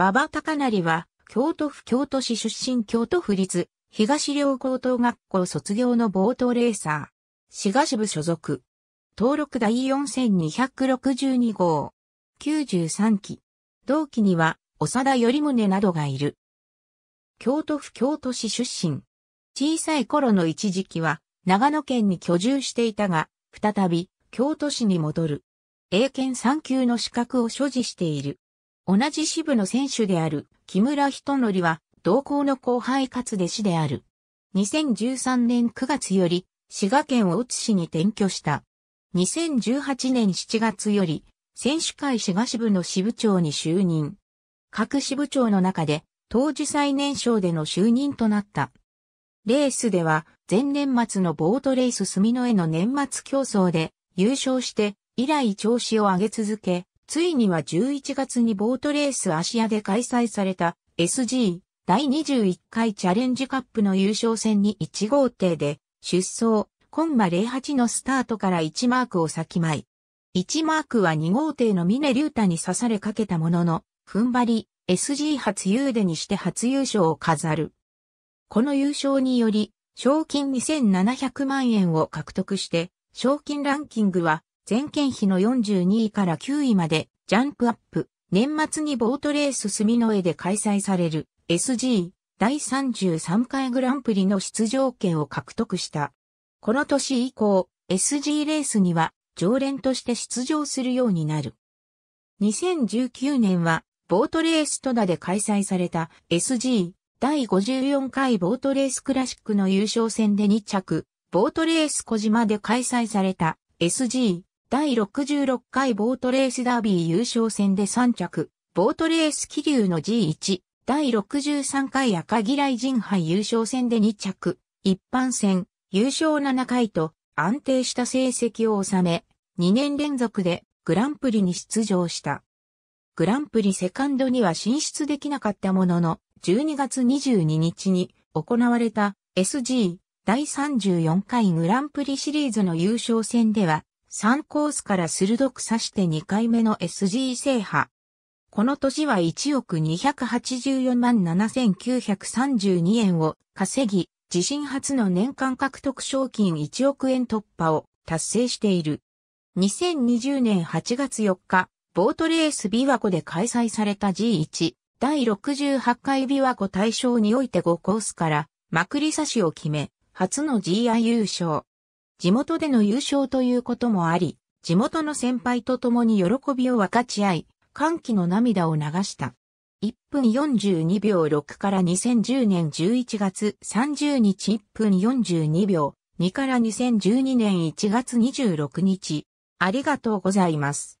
馬場高成は、京都府京都市出身京都府立、東両高等学校卒業のボートレーサー。滋賀支部所属。登録第4262号。93期。同期には、長田頼宗などがいる。京都府京都市出身。小さい頃の一時期は、長野県に居住していたが、再び、京都市に戻る。英検3級の資格を所持している。同じ支部の選手である木村人則は同校の後輩かつ弟子である。2013年9月より滋賀県大津市に転居した。2018年7月より選手会滋賀支部の支部長に就任。各支部長の中で当時最年少での就任となった。レースでは前年末のボートレース住之江の年末競争で優勝して以来調子を上げ続け、ついには11月にボートレースアシアで開催された SG 第21回チャレンジカップの優勝戦に1号艇で出走、コンマ08のスタートから1マークを先舞い。1マークは2号艇の峰竜太に刺されかけたものの、踏ん張り、SG 初優でにして初優勝を飾る。この優勝により、賞金2700万円を獲得して、賞金ランキングは全県比の42位から9位までジャンプアップ。年末にボートレース墨の絵で開催される SG 第33回グランプリの出場権を獲得した。この年以降、SG レースには常連として出場するようになる。2019年はボートレース戸田で開催された SG 第54回ボートレースクラシックの優勝戦で2着、ボートレース小島で開催された SG 第66回ボートレースダービー優勝戦で3着、ボートレース気流の G1、第63回赤木来人杯優勝戦で2着、一般戦、優勝7回と安定した成績を収め、2年連続でグランプリに出場した。グランプリセカンドには進出できなかったものの、12月22日に行われた SG 第34回グランプリシリーズの優勝戦では3コースから鋭く刺して2回目の SG 制覇。この年は1億284万7932円を稼ぎ、自身初の年間獲得賞金1億円突破を達成している。2020年8月4日、ボートレース琵琶湖で開催された G1 第68回琵琶湖大賞において5コースからまくり差しを決め、初の GI 優勝。地元での優勝ということもあり、地元の先輩と共に喜びを分かち合い、歓喜の涙を流した。1分42秒6から2010年11月30日1分42秒2から2012年1月26日。ありがとうございます。